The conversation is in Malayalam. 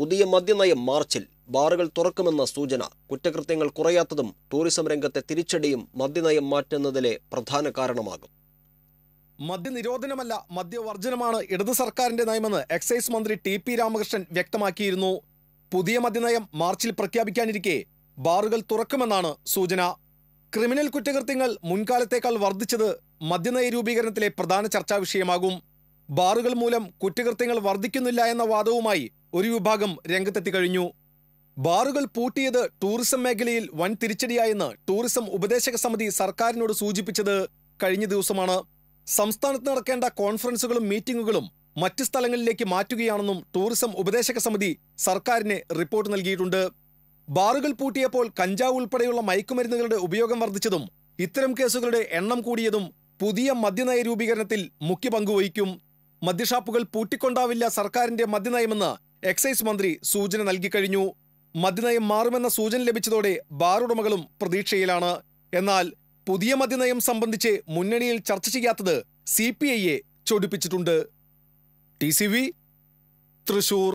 പുതിയ മദ്യനയം മാർച്ചിൽ ബാറുകൾ തുറക്കുമെന്ന സൂചന കുറ്റകൃത്യങ്ങൾ കുറയാത്തതും ടൂറിസം രംഗത്തെ തിരിച്ചടിയും മദ്യനയം മാറ്റുന്നതിലെ പ്രധാന കാരണമാകും മദ്യനിരോധനമല്ല മദ്യവർജനമാണ് ഇടതു സർക്കാരിന്റെ നയമെന്ന് എക്സൈസ് മന്ത്രി ടി പി രാമകൃഷ്ണൻ വ്യക്തമാക്കിയിരുന്നു പുതിയ മദ്യനയം മാർച്ചിൽ പ്രഖ്യാപിക്കാനിരിക്കെ ബാറുകൾ തുറക്കുമെന്നാണ് സൂചന ക്രിമിനൽ കുറ്റകൃത്യങ്ങൾ മുൻകാലത്തേക്കാൾ വർദ്ധിച്ചത് മദ്യനയ രൂപീകരണത്തിലെ പ്രധാന ചർച്ചാ വിഷയമാകും ബാറുകൾ മൂലം കുറ്റകൃത്യങ്ങൾ വർദ്ധിക്കുന്നില്ല എന്ന വാദവുമായി ഒരു വിഭാഗം രംഗത്തെത്തി കഴിഞ്ഞു ബാറുകൾ പൂട്ടിയത് ടൂറിസം മേഖലയിൽ വൻ തിരിച്ചടിയായെന്ന് ടൂറിസം ഉപദേശക സമിതി സർക്കാരിനോട് സൂചിപ്പിച്ചത് കഴിഞ്ഞ ദിവസമാണ് സംസ്ഥാനത്ത് നടക്കേണ്ട കോൺഫറൻസുകളും മീറ്റിംഗുകളും മറ്റ് സ്ഥലങ്ങളിലേക്ക് മാറ്റുകയാണെന്നും ടൂറിസം ഉപദേശക സമിതി സർക്കാരിന് റിപ്പോർട്ട് നൽകിയിട്ടുണ്ട് ബാറുകൾ പൂട്ടിയപ്പോൾ കഞ്ചാവ് ഉൾപ്പെടെയുള്ള മയക്കുമരുന്നുകളുടെ ഉപയോഗം വർദ്ധിച്ചതും ഇത്തരം കേസുകളുടെ എണ്ണം കൂടിയതും പുതിയ മദ്യനയ രൂപീകരണത്തിൽ മുഖ്യ പങ്കുവഹിക്കും മദ്യഷാപ്പുകൾ പൂട്ടിക്കൊണ്ടാവില്ല സർക്കാരിന്റെ മദ്യനയമെന്ന് എക്സൈസ് മന്ത്രി സൂചന നൽകിക്കഴിഞ്ഞു മദ്യനയം മാറുമെന്ന സൂചന ലഭിച്ചതോടെ ബാറുടമകളും പ്രതീക്ഷയിലാണ് എന്നാൽ പുതിയ മദ്യനയം സംബന്ധിച്ച് മുന്നണിയിൽ ചർച്ച ചെയ്യാത്തത് സി പി ഐയെ ചൊടിപ്പിച്ചിട്ടുണ്ട് ടി സി വി തൃശൂർ